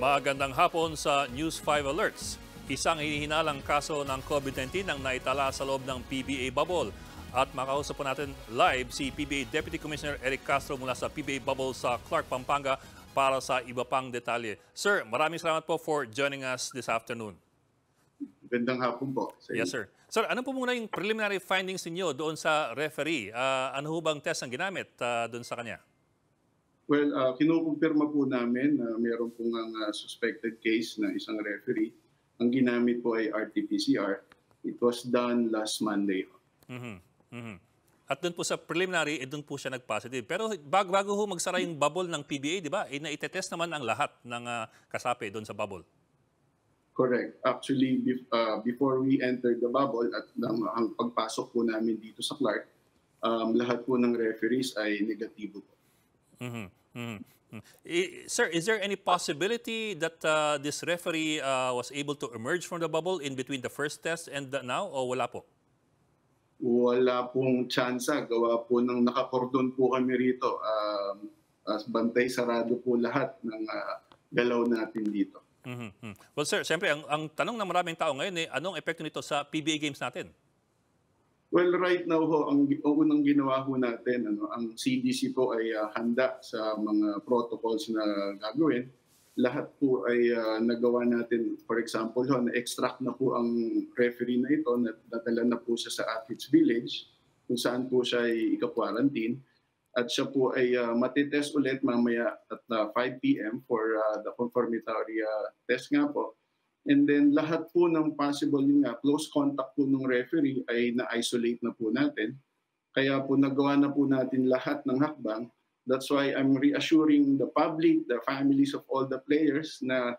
Magandang hapon sa News 5 Alerts. Isang hinihinalang kaso ng COVID-19 ang naitala sa loob ng PBA bubble. At makausap po natin live si PBA Deputy Commissioner Eric Castro mula sa PBA bubble sa Clark, Pampanga para sa iba pang detalye. Sir, maraming salamat po for joining us this afternoon. Gandang hapon po. Sa yes, sir. Sir, ano po muna yung preliminary findings ninyo doon sa referee? Uh, ano ho bang test ang ginamit uh, doon sa kanya? Well, uh, kinukumpirma po namin na mayroon pong ang, uh, suspected case na isang referee. Ang ginamit po ay RT-PCR. It was done last Monday. Mm-hmm. Mm-hmm. At doon po sa preliminary, eh, doon po siya nag-positive. Pero bago, bago ho magsara yung bubble ng PBA, di ba, eh, naitetest naman ang lahat ng uh, kasapi doon sa bubble. Correct. Actually, be, uh, ah, before we entered the bubble at um, ang pagpasok po namin dito sa Clark, um, lahat po ng referees ay negatibo po. Mm -hmm. Mm -hmm. I, sir, is there any possibility that uh, this referee uh, was able to emerge from the bubble in between the first test and the, now o wala po? Wala pong chance. Ah. Gawa po ng nakakordon po kami rito. Um, as bantay sarado po lahat ng uh, galaw natin dito. Mm-hmm. mm-hmm. Well sir, siyempre ang, ang tanong ng maraming tao ngayon eh, anong epekto nito sa PBA games natin? Well, right now ho, ang, unang ginawa ho natin, ano, ang CDC po ay uh, handa sa mga protocols na gagawin. Lahat po ay uh, nagawa natin, for example, ho, na-extract na po ang referee na ito, na natala na po siya sa Athletes Village, kung saan po siya ay ika-quarantine. At siya po ay uh, ah, matitest ulit mamaya at uh, 5 p.m. for uh, the confirmatory uh, test nga po And then lahat po ng possible yun nga, close contact po ng referee ay na-isolate na po natin. Kaya po nagawa na po natin lahat ng hakbang. That's why I'm reassuring the public, the families of all the players na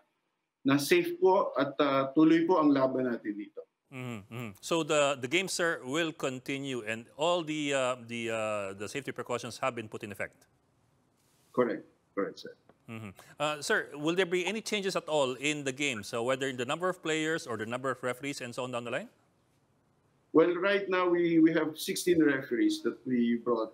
na safe po at uh, tuloy po ang laban natin dito. Mm-hmm. mm-hmm. So the the game sir will continue and all the uh, the uh, the safety precautions have been put in effect. Correct. Correct sir. Mm -hmm. uh, sir, will there be any changes at all in the game? So whether in the number of players or the number of referees and so on down the line? Well, right now we, we have 16 referees that we brought.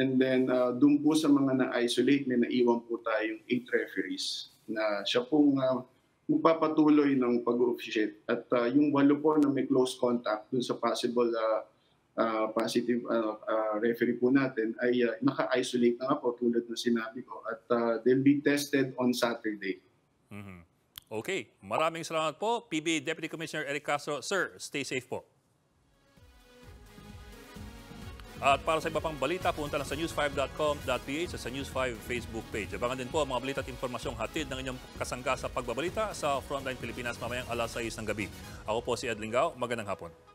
And then uh, doon po sa mga na-isolate, may naiwan po tayong 8 referees na siya pong uh, magpapatuloy ng pag-officiate. At uh, yung walo po na may close contact dun sa possible uh, uh, positive uh, uh, referee po natin ay uh, naka-isolate na po tulad ng sinabi ko at uh, they'll be tested on Saturday. Mm-hmm. Okay, maraming salamat po PBA Deputy Commissioner Eric Castro. Sir, stay safe po. At para sa iba pang balita, punta lang sa news5.com.ph at sa News5 Facebook page. Abangan din po ang mga balita at impormasyong hatid ng inyong kasangga sa pagbabalita sa Frontline Pilipinas mamayang alas 6 ng gabi. Ako po si Ed Linggao. Magandang hapon.